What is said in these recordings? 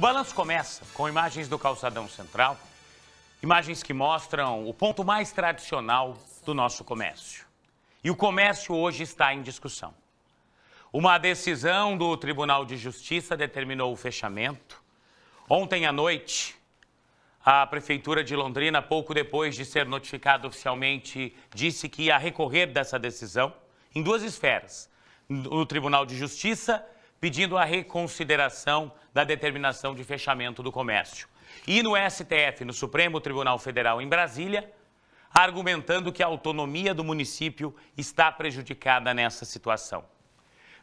O balanço começa com imagens do calçadão central, imagens que mostram o ponto mais tradicional do nosso comércio. E o comércio hoje está em discussão. Uma decisão do Tribunal de Justiça determinou o fechamento. Ontem à noite, a Prefeitura de Londrina, pouco depois de ser notificada oficialmente, disse que ia recorrer dessa decisão em duas esferas: no Tribunal de Justiça pedindo a reconsideração da determinação de fechamento do comércio. E no STF, no Supremo Tribunal Federal em Brasília, argumentando que a autonomia do município está prejudicada nessa situação.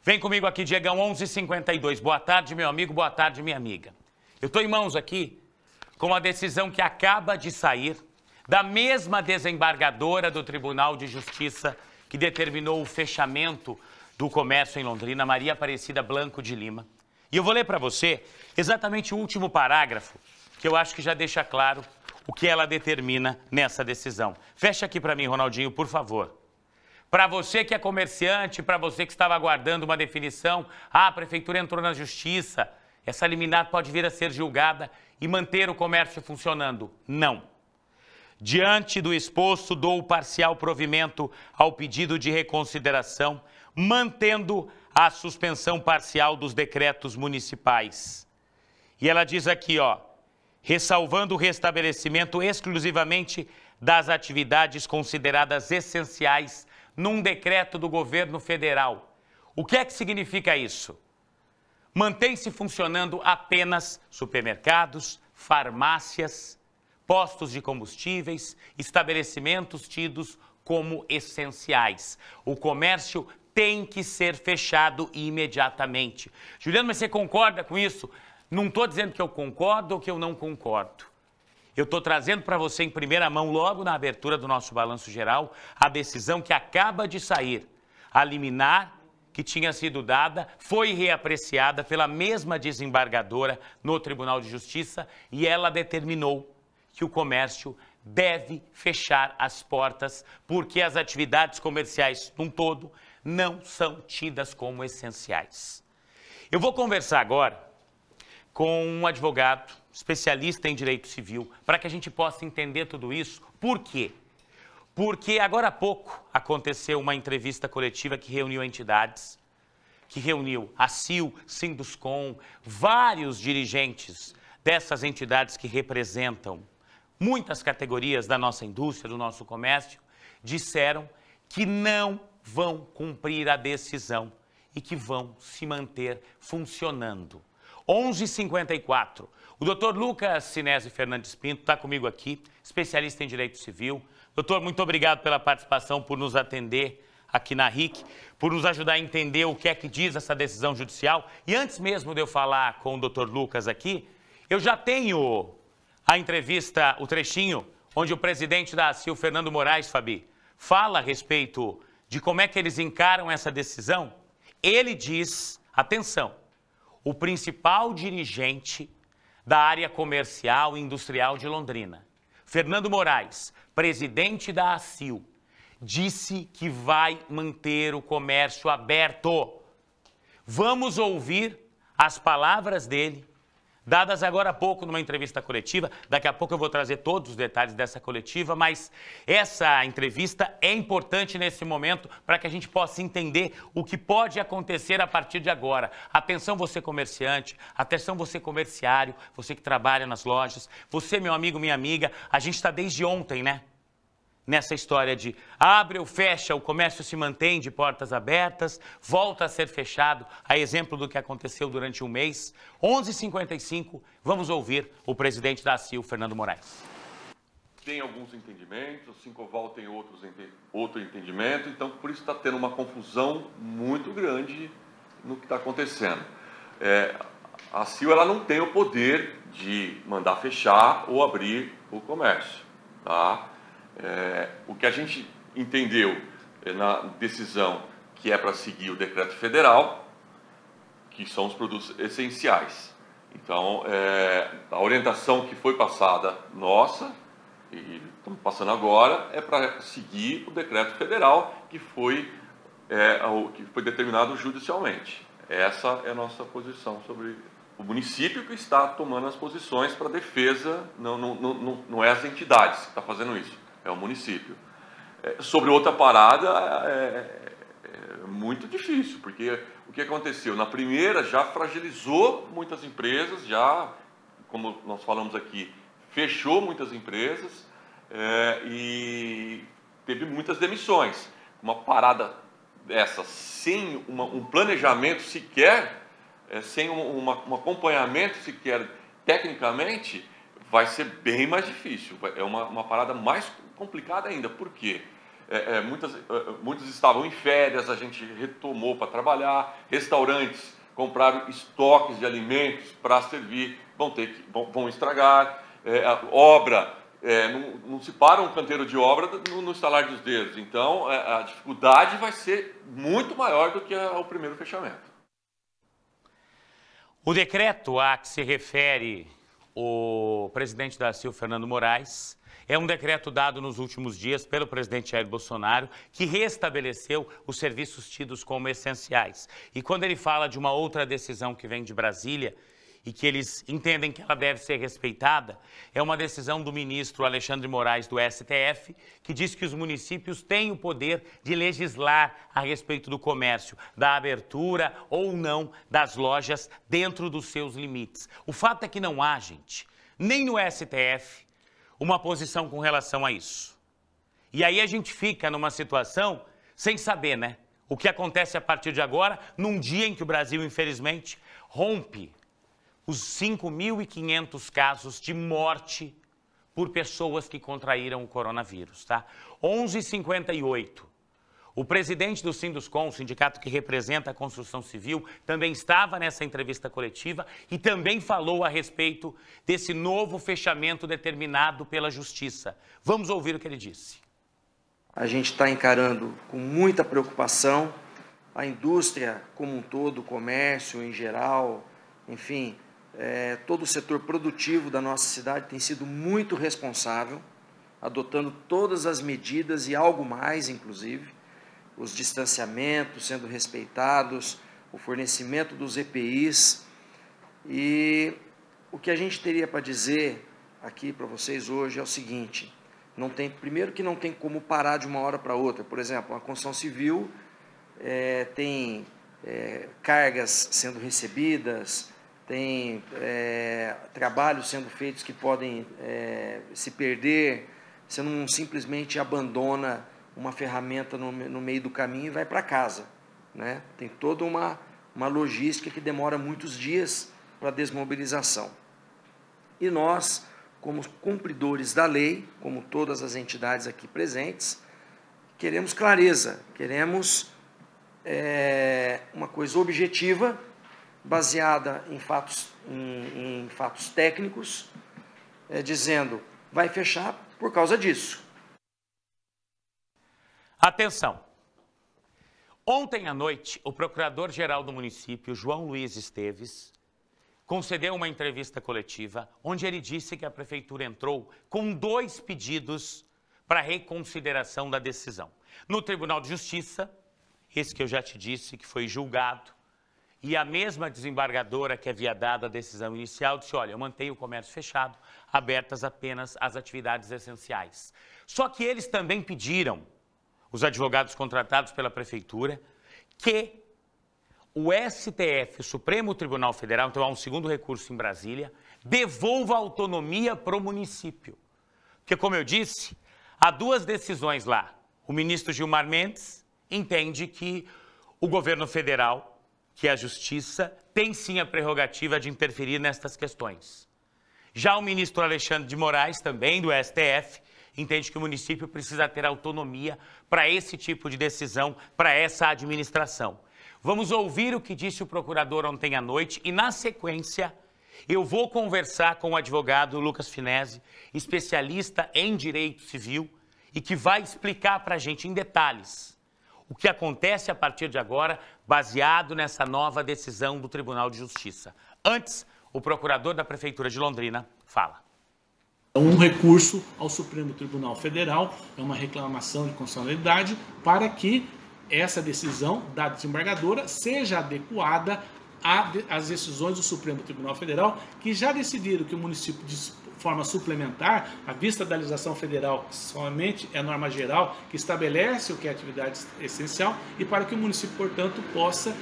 Vem comigo aqui, Diegão, 11:52. Boa tarde, meu amigo, boa tarde, minha amiga. Eu estou em mãos aqui com a decisão que acaba de sair da mesma desembargadora do Tribunal de Justiça que determinou o fechamento do Comércio em Londrina, Maria Aparecida Blanco de Lima. E eu vou ler para você exatamente o último parágrafo, que eu acho que já deixa claro o que ela determina nessa decisão. Fecha aqui para mim, Ronaldinho, por favor. Para você que é comerciante, para você que estava aguardando uma definição, ah, a prefeitura entrou na justiça, essa liminar pode vir a ser julgada e manter o comércio funcionando. Não. Diante do exposto, dou o parcial provimento ao pedido de reconsideração mantendo a suspensão parcial dos decretos municipais. E ela diz aqui, ó, ressalvando o restabelecimento exclusivamente das atividades consideradas essenciais num decreto do governo federal. O que é que significa isso? Mantém-se funcionando apenas supermercados, farmácias, postos de combustíveis, estabelecimentos tidos como essenciais. O comércio tem que ser fechado imediatamente. Juliano, mas você concorda com isso? Não estou dizendo que eu concordo ou que eu não concordo. Eu estou trazendo para você em primeira mão, logo na abertura do nosso balanço geral, a decisão que acaba de sair. A liminar que tinha sido dada foi reapreciada pela mesma desembargadora no Tribunal de Justiça e ela determinou que o comércio deve fechar as portas porque as atividades comerciais num todo não são tidas como essenciais. Eu vou conversar agora com um advogado especialista em direito civil para que a gente possa entender tudo isso. Por quê? Porque agora há pouco aconteceu uma entrevista coletiva que reuniu entidades, que reuniu a CIL, Sinduscom, vários dirigentes dessas entidades que representam muitas categorias da nossa indústria, do nosso comércio, disseram que não vão cumprir a decisão e que vão se manter funcionando. 11:54. O Dr. Lucas Sinésio Fernandes Pinto está comigo aqui, especialista em direito civil. Doutor, muito obrigado pela participação, por nos atender aqui na RIC, por nos ajudar a entender o que é que diz essa decisão judicial. E antes mesmo de eu falar com o Dr. Lucas aqui, eu já tenho a entrevista, o trechinho, onde o presidente da ACIL, Fernando Moraes, Fabi, fala a respeito de como é que eles encaram essa decisão, ele diz: atenção, o principal dirigente da área comercial e industrial de Londrina, Fernando Moraes, presidente da ACIL, disse que vai manter o comércio aberto. Vamos ouvir as palavras dele dadas agora há pouco numa entrevista coletiva. Daqui a pouco eu vou trazer todos os detalhes dessa coletiva, mas essa entrevista é importante nesse momento para que a gente possa entender o que pode acontecer a partir de agora. Atenção você comerciante, atenção você comerciário, você que trabalha nas lojas, você meu amigo, minha amiga, a gente está desde ontem, né? nessa história de abre ou fecha, o comércio se mantém de portas abertas, volta a ser fechado, a exemplo do que aconteceu durante um mês. 11h55, vamos ouvir o presidente da CIL, Fernando Moraes. Tem alguns entendimentos, assim o Cincoval tem outros, outro entendimento, então por isso está tendo uma confusão muito grande no que está acontecendo. É, a CIL ela não tem o poder de mandar fechar ou abrir o comércio. Tá? É, o que a gente entendeu é, na decisão que é para seguir o decreto federal, que são os produtos essenciais. Então, é, a orientação que foi passada nossa, e estamos passando agora, é para seguir o decreto federal que foi, é, o, que foi determinado judicialmente. Essa é a nossa posição sobre o município que está tomando as posições para defesa, não, não, não, não é as entidades que está fazendo isso é o município. É, sobre outra parada, é, é, é, muito difícil, porque o que aconteceu? Na primeira, já fragilizou muitas empresas, já, como nós falamos aqui, fechou muitas empresas é, e teve muitas demissões. Uma parada dessa, sem uma, um planejamento sequer, é, sem uma, um acompanhamento sequer tecnicamente, vai ser bem mais difícil. É uma, uma parada mais complicada ainda. Por quê? É, é, muitas, é, é, muitos estavam em férias, a gente retomou para trabalhar, restaurantes compraram estoques de alimentos para servir, vão ter que, vão, vão estragar, é, obra, é, não, não, se para um canteiro de obra no, no estalar dos dedos. Então a dificuldade vai ser muito maior do que a, o primeiro fechamento. O decreto a que se refere o presidente da CIL, Fernando Moraes. É um decreto dado nos últimos dias pelo presidente Jair Bolsonaro que restabeleceu os serviços tidos como essenciais. E quando ele fala de uma outra decisão que vem de Brasília, e que eles entendem que ela deve ser respeitada, é uma decisão do ministro Alexandre Moraes do STF, que diz que os municípios têm o poder de legislar a respeito do comércio, da abertura ou não das lojas dentro dos seus limites. O fato é que não há, gente, nem no STF, uma posição com relação a isso. E aí a gente fica numa situação sem saber, né? O que acontece a partir de agora, num dia em que o Brasil, infelizmente, rompe os 5.500 casos de morte por pessoas que contraíram o coronavírus, tá? 11:58. O presidente do Sinduscom, o sindicato que representa a construção civil, também estava nessa entrevista coletiva e também falou a respeito desse novo fechamento determinado pela justiça. Vamos ouvir o que ele disse. A gente está encarando com muita preocupação a indústria como um todo, o comércio em geral, enfim, é, todo o setor produtivo da nossa cidade tem sido muito responsável, adotando todas as medidas e algo mais, inclusive, os distanciamentos sendo respeitados, o fornecimento dos EPIs. E o que a gente teria para dizer aqui para vocês hoje é o seguinte: não tem, primeiro que não tem como parar de uma hora para outra. Por exemplo, a construção civil é, tem é, cargas sendo recebidas, tem é, trabalhos sendo feitos que podem é, se perder, você não simplesmente abandona uma ferramenta no, no meio do caminho e vai para casa. Né? Tem toda uma, uma logística que demora muitos dias para desmobilização. E nós, como cumpridores da lei, como todas as entidades aqui presentes, queremos clareza, queremos é, uma coisa objetiva baseada em fatos, em, em fatos técnicos, é, dizendo vai fechar por causa disso. Atenção! Ontem à noite, o procurador-geral do município, João Luiz Esteves, concedeu uma entrevista coletiva onde ele disse que a prefeitura entrou com dois pedidos para reconsideração da decisão. No Tribunal de Justiça, esse que eu já te disse que foi julgado e a mesma desembargadora que havia dado a decisão inicial disse: olha, eu mantenho o comércio fechado, abertas apenas as atividades essenciais. Só que eles também pediram, os advogados contratados pela prefeitura, que o STF, o Supremo Tribunal Federal, então há um segundo recurso em Brasília, devolva autonomia para o município. Porque, como eu disse, há duas decisões lá. O ministro Gilmar Mendes entende que o governo federal que a Justiça tem sim a prerrogativa de interferir nestas questões. Já o ministro Alexandre de Moraes, também do STF, entende que o município precisa ter autonomia para esse tipo de decisão, para essa administração. Vamos ouvir o que disse o procurador ontem à noite e, na sequência, eu vou conversar com o advogado Lucas Finese, especialista em direito civil e que vai explicar para a gente em detalhes o que acontece a partir de agora, baseado nessa nova decisão do Tribunal de Justiça. Antes, o procurador da Prefeitura de Londrina fala. Um recurso ao Supremo Tribunal Federal é uma reclamação de constitucionalidade para que essa decisão da desembargadora seja adequada as decisões do Supremo Tribunal Federal que já decidiram que o município de forma suplementar, à vista da legislação federal, somente é norma geral, que estabelece o que é atividade essencial, e para que o município, portanto, possa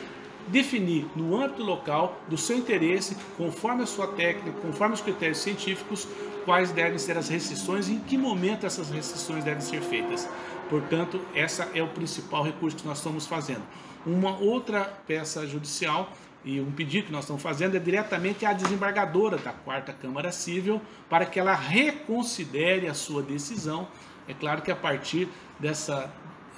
definir no âmbito local, do seu interesse, conforme a sua técnica, conforme os critérios científicos, quais devem ser as restrições e em que momento essas restrições devem ser feitas. Portanto, essa é o principal recurso que nós estamos fazendo. Uma outra peça judicial e um pedido que nós estamos fazendo é diretamente à desembargadora da Quarta Câmara Civil para que ela reconsidere a sua decisão. É claro que a partir dessa,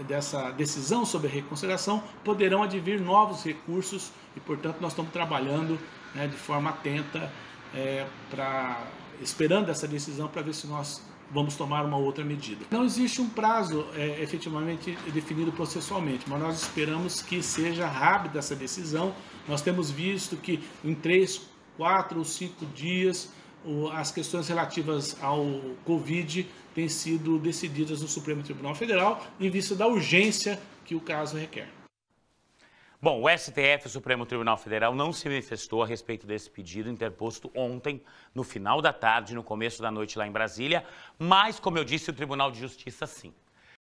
dessa decisão sobre a reconsideração poderão advir novos recursos e, portanto, nós estamos trabalhando né, de forma atenta é, para esperando essa decisão para ver se nós vamos tomar uma outra medida. Não existe um prazo é, efetivamente definido processualmente, mas nós esperamos que seja rápida essa decisão. Nós temos visto que em três, quatro ou cinco dias as questões relativas ao Covid têm sido decididas no Supremo Tribunal Federal em vista da urgência que o caso requer. Bom, o STF, o Supremo Tribunal Federal, não se manifestou a respeito desse pedido interposto ontem, no final da tarde, no começo da noite lá em Brasília, mas, como eu disse, o Tribunal de Justiça sim.